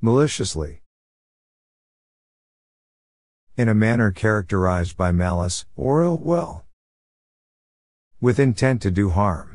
Maliciously. In a manner characterized by malice, or ill will. With intent to do harm.